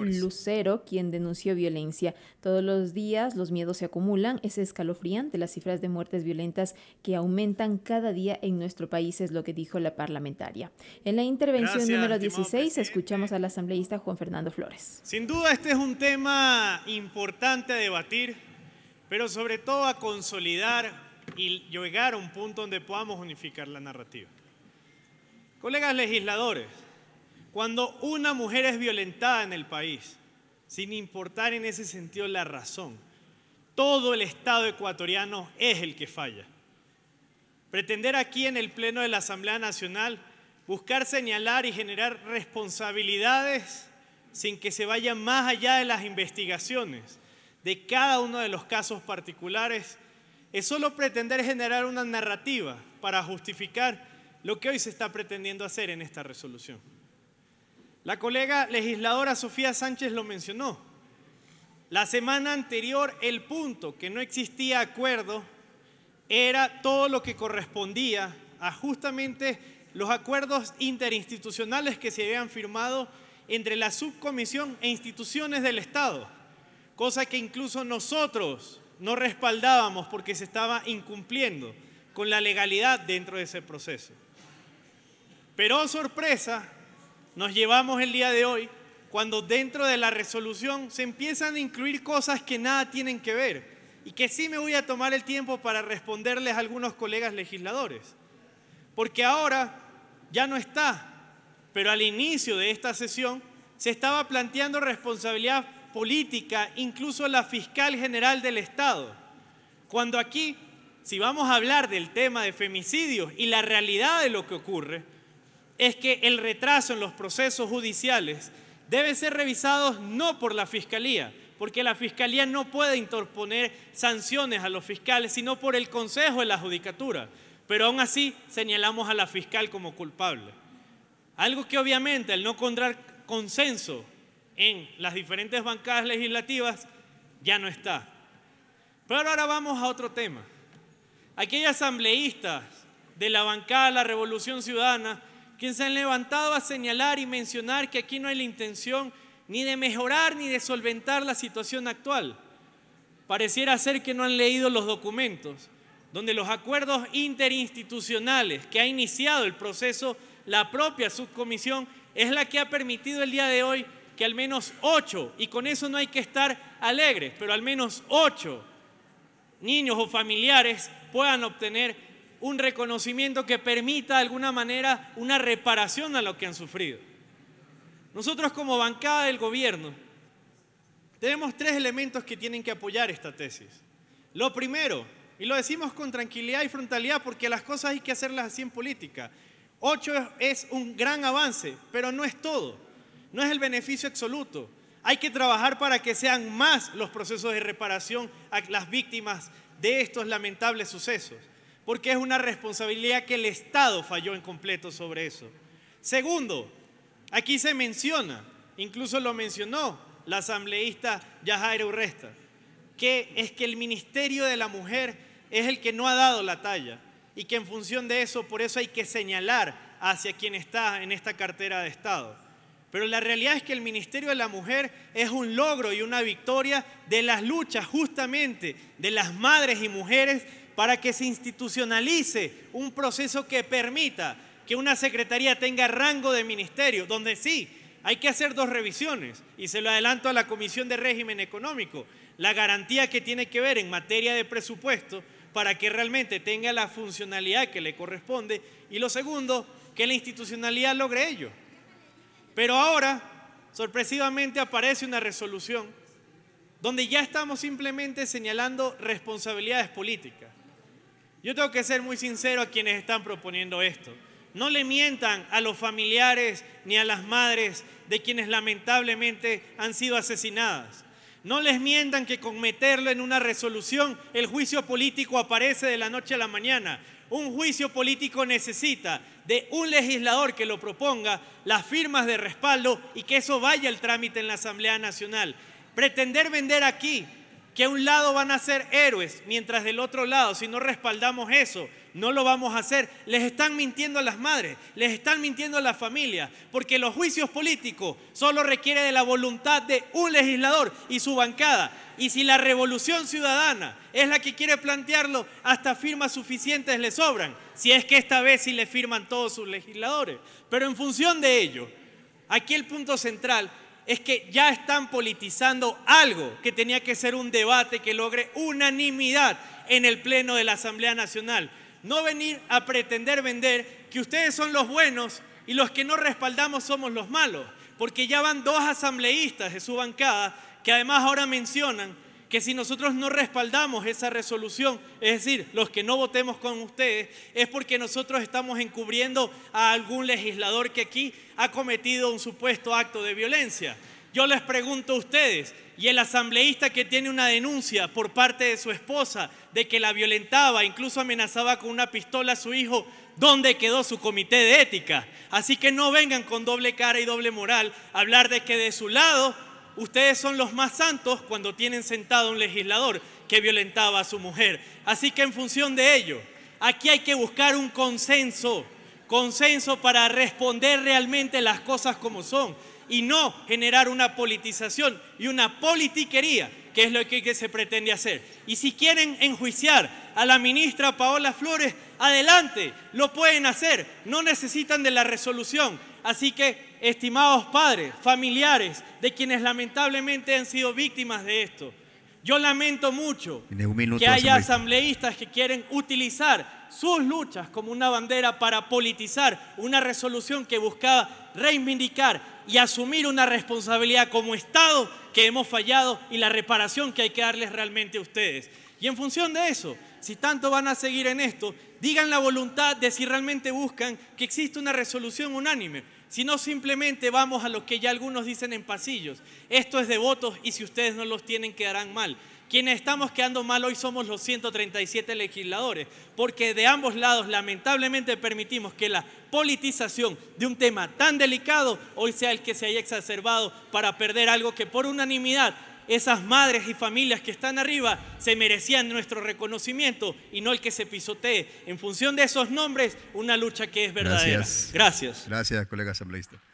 Lucero, quien denunció violencia. Todos los días los miedos se acumulan. Es escalofriante las cifras de muertes violentas que aumentan cada día en nuestro país, es lo que dijo la parlamentaria. En la intervención número 16 escuchamos al asambleísta Juan Fernando Flores. Sin duda este es un tema importante a debatir, pero sobre todo a consolidar y llegar a un punto donde podamos unificar la narrativa. Colegas legisladores, cuando una mujer es violentada en el país, sin importar en ese sentido la razón, todo el Estado ecuatoriano es el que falla. Pretender aquí en el Pleno de la Asamblea Nacional buscar señalar y generar responsabilidades sin que se vaya más allá de las investigaciones de cada uno de los casos particulares, es solo pretender generar una narrativa para justificar lo que hoy se está pretendiendo hacer en esta resolución. La colega legisladora Sofía Sánchez lo mencionó. La semana anterior el punto que no existía acuerdo era todo lo que correspondía a justamente los acuerdos interinstitucionales que se habían firmado entre la subcomisión e instituciones del Estado, cosa que incluso nosotros no respaldábamos porque se estaba incumpliendo con la legalidad dentro de ese proceso. Pero oh sorpresa, nos llevamos el día de hoy cuando dentro de la resolución se empiezan a incluir cosas que nada tienen que ver y que sí me voy a tomar el tiempo para responderles a algunos colegas legisladores. Porque ahora ya no está, pero al inicio de esta sesión se estaba planteando responsabilidad política, incluso la fiscal general del Estado. Cuando aquí, si vamos a hablar del tema de femicidios y la realidad de lo que ocurre, es que el retraso en los procesos judiciales debe ser revisado no por la Fiscalía, porque la Fiscalía no puede interponer sanciones a los fiscales, sino por el Consejo de la Judicatura. Pero aún así señalamos a la fiscal como culpable. Algo que obviamente al no encontrar consenso en las diferentes bancadas legislativas ya no está. Pero ahora vamos a otro tema. Aquí asambleístas de la bancada de la Revolución Ciudadana quienes se han levantado a señalar y mencionar que aquí no hay la intención ni de mejorar ni de solventar la situación actual. Pareciera ser que no han leído los documentos, donde los acuerdos interinstitucionales que ha iniciado el proceso, la propia subcomisión, es la que ha permitido el día de hoy que al menos ocho, y con eso no hay que estar alegres, pero al menos ocho niños o familiares puedan obtener un reconocimiento que permita de alguna manera una reparación a lo que han sufrido. Nosotros como bancada del gobierno tenemos tres elementos que tienen que apoyar esta tesis. Lo primero, y lo decimos con tranquilidad y frontalidad porque las cosas hay que hacerlas así en política. Ocho es un gran avance, pero no es todo. No es el beneficio absoluto. Hay que trabajar para que sean más los procesos de reparación a las víctimas de estos lamentables sucesos porque es una responsabilidad que el Estado falló en completo sobre eso. Segundo, aquí se menciona, incluso lo mencionó la asambleísta Yajaira Urresta, que es que el Ministerio de la Mujer es el que no ha dado la talla y que en función de eso, por eso hay que señalar hacia quien está en esta cartera de Estado. Pero la realidad es que el Ministerio de la Mujer es un logro y una victoria de las luchas justamente de las madres y mujeres para que se institucionalice un proceso que permita que una secretaría tenga rango de ministerio, donde sí, hay que hacer dos revisiones, y se lo adelanto a la Comisión de Régimen Económico, la garantía que tiene que ver en materia de presupuesto para que realmente tenga la funcionalidad que le corresponde, y lo segundo, que la institucionalidad logre ello. Pero ahora, sorpresivamente, aparece una resolución donde ya estamos simplemente señalando responsabilidades políticas. Yo tengo que ser muy sincero a quienes están proponiendo esto. No le mientan a los familiares ni a las madres de quienes lamentablemente han sido asesinadas. No les mientan que con meterlo en una resolución el juicio político aparece de la noche a la mañana. Un juicio político necesita de un legislador que lo proponga, las firmas de respaldo y que eso vaya al trámite en la Asamblea Nacional. Pretender vender aquí que a un lado van a ser héroes, mientras del otro lado, si no respaldamos eso, no lo vamos a hacer. Les están mintiendo a las madres, les están mintiendo a las familias, porque los juicios políticos solo requieren de la voluntad de un legislador y su bancada. Y si la revolución ciudadana es la que quiere plantearlo, hasta firmas suficientes le sobran, si es que esta vez sí le firman todos sus legisladores. Pero en función de ello, aquí el punto central es que ya están politizando algo que tenía que ser un debate que logre unanimidad en el Pleno de la Asamblea Nacional. No venir a pretender vender que ustedes son los buenos y los que no respaldamos somos los malos, porque ya van dos asambleístas de su bancada que además ahora mencionan que si nosotros no respaldamos esa resolución, es decir, los que no votemos con ustedes, es porque nosotros estamos encubriendo a algún legislador que aquí ha cometido un supuesto acto de violencia. Yo les pregunto a ustedes, y el asambleísta que tiene una denuncia por parte de su esposa de que la violentaba, incluso amenazaba con una pistola a su hijo, ¿dónde quedó su comité de ética? Así que no vengan con doble cara y doble moral a hablar de que de su lado ustedes son los más santos cuando tienen sentado un legislador que violentaba a su mujer. Así que en función de ello, aquí hay que buscar un consenso, consenso para responder realmente las cosas como son y no generar una politización y una politiquería que es lo que, que se pretende hacer. Y si quieren enjuiciar a la ministra Paola Flores, adelante, lo pueden hacer, no necesitan de la resolución. Así que, estimados padres, familiares de quienes lamentablemente han sido víctimas de esto, yo lamento mucho que haya asambleístas que quieren utilizar sus luchas como una bandera para politizar una resolución que buscaba reivindicar y asumir una responsabilidad como Estado que hemos fallado y la reparación que hay que darles realmente a ustedes. Y en función de eso, si tanto van a seguir en esto, digan la voluntad de si realmente buscan que exista una resolución unánime, si no simplemente vamos a lo que ya algunos dicen en pasillos. Esto es de votos y si ustedes no los tienen quedarán mal. Quienes estamos quedando mal hoy somos los 137 legisladores, porque de ambos lados lamentablemente permitimos que la politización de un tema tan delicado hoy sea el que se haya exacerbado para perder algo que por unanimidad esas madres y familias que están arriba se merecían nuestro reconocimiento y no el que se pisotee. En función de esos nombres, una lucha que es verdadera. Gracias. Gracias, Gracias colega asambleísta.